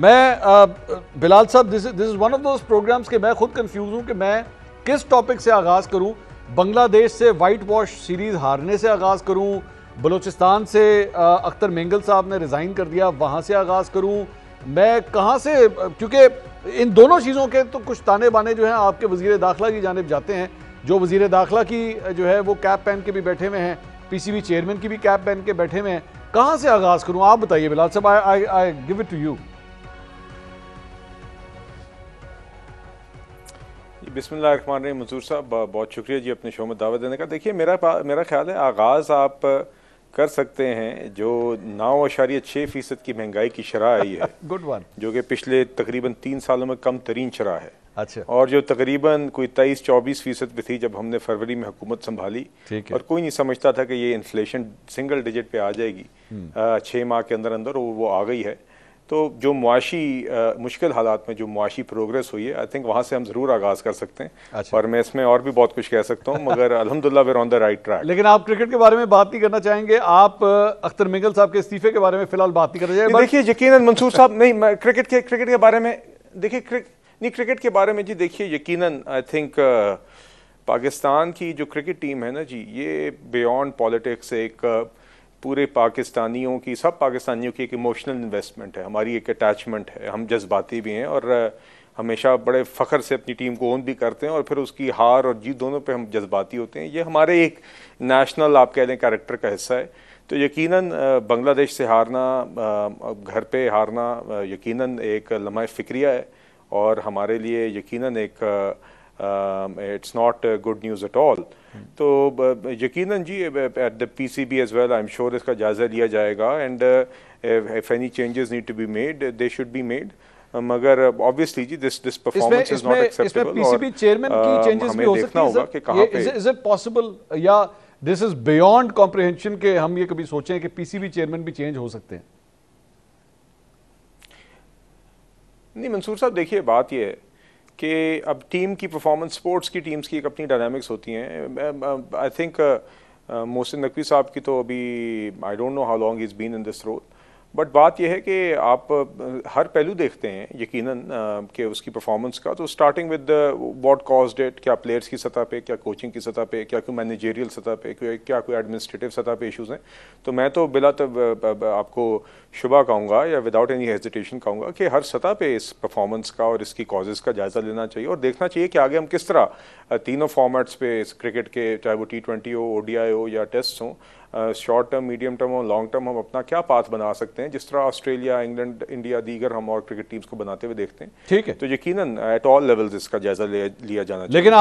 मैं बिलाल साहब this this is one of those programs के मैं खुद कंफ्यूज हूँ कि मैं किस टॉपिक से आगाज़ करूँ बांग्लादेश से वाइट वॉश सीरीज़ हारने से आगाज़ करूँ बलूचिस्तान से अख्तर मेंगल साहब ने रिज़ाइन कर दिया वहाँ से आगाज़ करूँ मैं कहाँ से क्योंकि इन दोनों चीज़ों के तो कुछ ताने बाने जो हैं आपके वजीर दाखिला की जानब जाते हैं जो वजीर दाखिला की जो है वो कैप पहन के भी बैठे हुए हैं पीसीबी चेयरमैन की भी कैप पहन के बैठे हुए हैं कहाँ से आगाज़ करूँ आप बताइए बिलाल साहब I I give it to you Bismil Mansoor साहब बहुत शुक्रिया जी अपने शो में दावा देने का देखिए मेरा मेरा ख्याल है आगाज़ आप कर सकते हैं जो नौ अशारिया छः फ़ीसद की महंगाई की शराह आई है गुड वन जो कि पिछले तकरीबन तीन सालों में कम तरीन शराह है अच्छा और जो तकरीबन कोई तेईस चौबीस फीसद भी थी जब हमने फरवरी में हुकूमत संभाली और कोई नहीं समझता था कि ये इन्फ्लेशन सिंगल डिजिट पे आ जाएगी हम्म। छः माह के अंदर अंदर वो आ गई है तो जो मुआशी मुश्किल हालात में जो मुआशी प्रोग्रेस हुई है आई थिंक वहाँ से हम ज़रूर आगाज़ कर सकते हैं अच्छा। और मैं इसमें और भी बहुत कुछ कह सकता हूँ मगर अलहमदिल्ला we're on the right track लेकिन आप क्रिकेट के बारे में बात नहीं करना चाहेंगे आप अख्तर मिंगल साहब के इस्तीफे के बारे में फिलहाल बात नहीं करना चाहेंगे देखिए यकीन मंसूर साहब नहीं क्रिकेट के क्रिकेट के बारे में देखिए नहीं क्रिकेट के बारे में जी देखिए यकीन आई थिंक पाकिस्तान की जो क्रिकेट टीम है ना जी ये बियॉन्ड पॉलिटिक्स एक पूरे पाकिस्तानियों की सब पाकिस्तानियों की एक इमोशनल इन्वेस्टमेंट है हमारी एक अटैचमेंट है हम जज्बाती भी हैं और हमेशा बड़े फ़ख्र से अपनी टीम को ओन भी करते हैं और फिर उसकी हार और जीत दोनों पे हम जज्बाती होते हैं ये हमारे एक नेशनल आप कह लें कैरेक्टर का हिस्सा है तो यकीन बांग्लादेश से हारना घर पे हारना यकीन एक लम्हा फ़िक्रिया है और हमारे लिए यकीन एक it's not good news at all तो यकीनन जी at the PCB as well I am sure इसका जायज़ा लिया जाएगा and if any changes need to be made they should be made मगर ऑब्वियसली uh, जी this this performance is not acceptable PCB chairman की चेंजेस uh, भी हो सकती है कि कहां पे इज इट पॉसिबल या दिस इज बियॉन्ड कॉम्प्रिहेंशन के हम ये कभी सोचे कि पीसीबी चेयरमैन भी चेंज हो सकते हैं नहीं मंसूर साहब देखिए बात यह है कि अब टीम की परफॉर्मेंस स्पोर्ट्स की टीम्स की एक अपनी डायनामिक्स होती हैं आई थिंक मोहसिन नकवी साहब की तो अभी I don't know how long is been in this role but बात यह है कि आप हर पहलू देखते हैं यकीनन कि उसकी परफॉर्मेंस का तो starting with what cause it क्या प्लेयर्स की सतह पे क्या कोचिंग की सतह पे क्या कोई मैनेजेरियल सतह पे क्या कोई एडमिनिस्ट्रेटिव सतह पे इश्यूज़ हैं तो मैं तो बिला तब आपको शुभा कहूँगा या विदाउट एनी हेजिटेशन कहूँगा कि हर सतह पर इस परफॉर्मेंस का और इसकी कॉजेज़ का जायज़ा लेना चाहिए और देखना चाहिए कि आगे हम किस तरह तीनों फॉर्मेट्स पे इस क्रिकेट के चाहे वो टी ट्वेंटी हो ओ हो या टेस्ट हों शॉर्ट टर्म मीडियम टर्म और लॉन्ग टर्म हम अपना क्या पाथ बना सकते हैं जिस तरह ऑस्ट्रेलिया इंग्लैंड इंडिया दीगर हम और क्रिकेट टीम्स को बनाते हुए देखते हैं ठीक है तो यकीनन एट ऑल लेवल्स इसका जायजा लिया जाना लेकिन